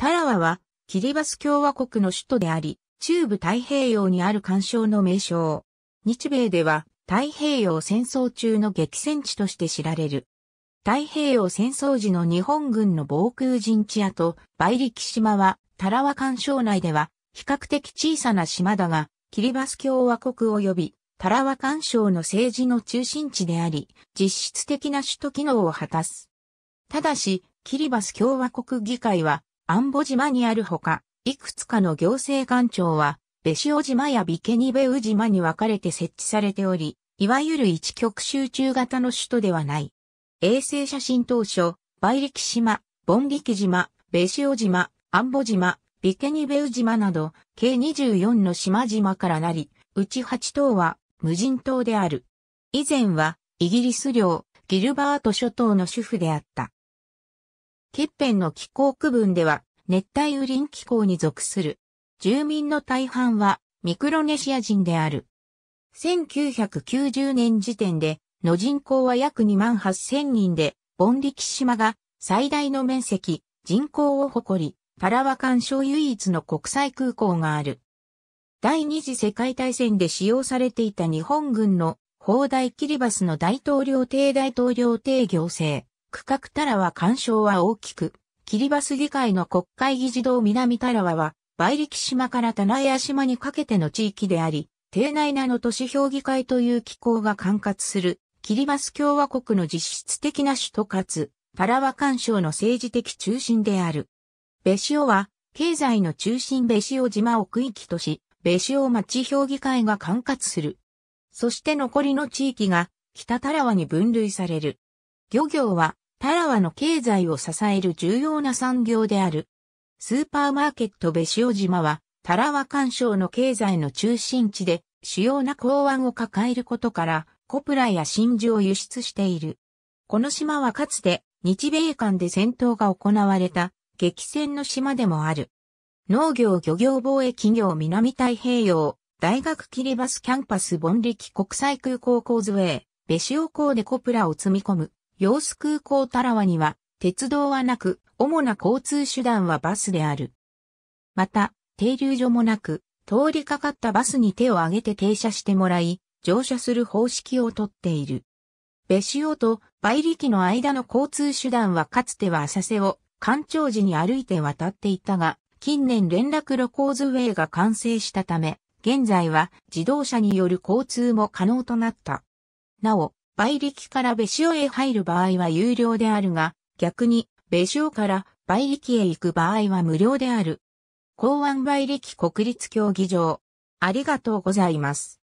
タラワは、キリバス共和国の首都であり、中部太平洋にある干渉の名称。日米では、太平洋戦争中の激戦地として知られる。太平洋戦争時の日本軍の防空陣地跡と、倍力島は、タラワ干渉内では、比較的小さな島だが、キリバス共和国及び、タラワ干渉の政治の中心地であり、実質的な首都機能を果たす。ただし、キリバス共和国議会は、アンボ島にあるほか、いくつかの行政官庁は、ベシオ島やビケニベウ島に分かれて設置されており、いわゆる一極集中型の首都ではない。衛星写真当初、梅力島、ボンリキ島、ベシオ島、アンボ島、ビケニベウ島など、計24の島々からなり、うち8島は無人島である。以前は、イギリス領、ギルバート諸島の主婦であった。欠片の気候区分では熱帯雨林気候に属する。住民の大半はミクロネシア人である。1990年時点での人口は約2万8000人で、ボンリキ島が最大の面積、人口を誇り、パラワ干渉唯一の国際空港がある。第二次世界大戦で使用されていた日本軍の砲台キリバスの大統領邸大統領邸行政。区画タラワ干渉は大きく、キリバス議会の国会議事堂南タラワは、バイリキ島から棚屋島にかけての地域であり、邸内名の都市評議会という機構が管轄する、キリバス共和国の実質的な首都かつ、タラワ干渉の政治的中心である。ベシオは、経済の中心ベシオ島を区域とし、ベシオ町評議会が管轄する。そして残りの地域が、北タラワに分類される。漁業は、タラワの経済を支える重要な産業である。スーパーマーケットベシオ島は、タラワ干渉の経済の中心地で、主要な港湾を抱えることから、コプラや真珠を輸出している。この島はかつて、日米間で戦闘が行われた、激戦の島でもある。農業漁業貿易業南太平洋、大学キリバスキャンパスボンリキ国際空港コーズウェイ、ベシオ港でコプラを積み込む揚子空港タラワには、鉄道はなく、主な交通手段はバスである。また、停留所もなく、通りかかったバスに手を挙げて停車してもらい、乗車する方式をとっている。別潮と倍力の間の交通手段はかつては浅瀬を干潮時に歩いて渡っていたが、近年連絡路構図ウェイが完成したため、現在は自動車による交通も可能となった。なお、倍力から別所へ入る場合は有料であるが、逆に別所から倍力へ行く場合は無料である。港湾倍力国立競技場。ありがとうございます。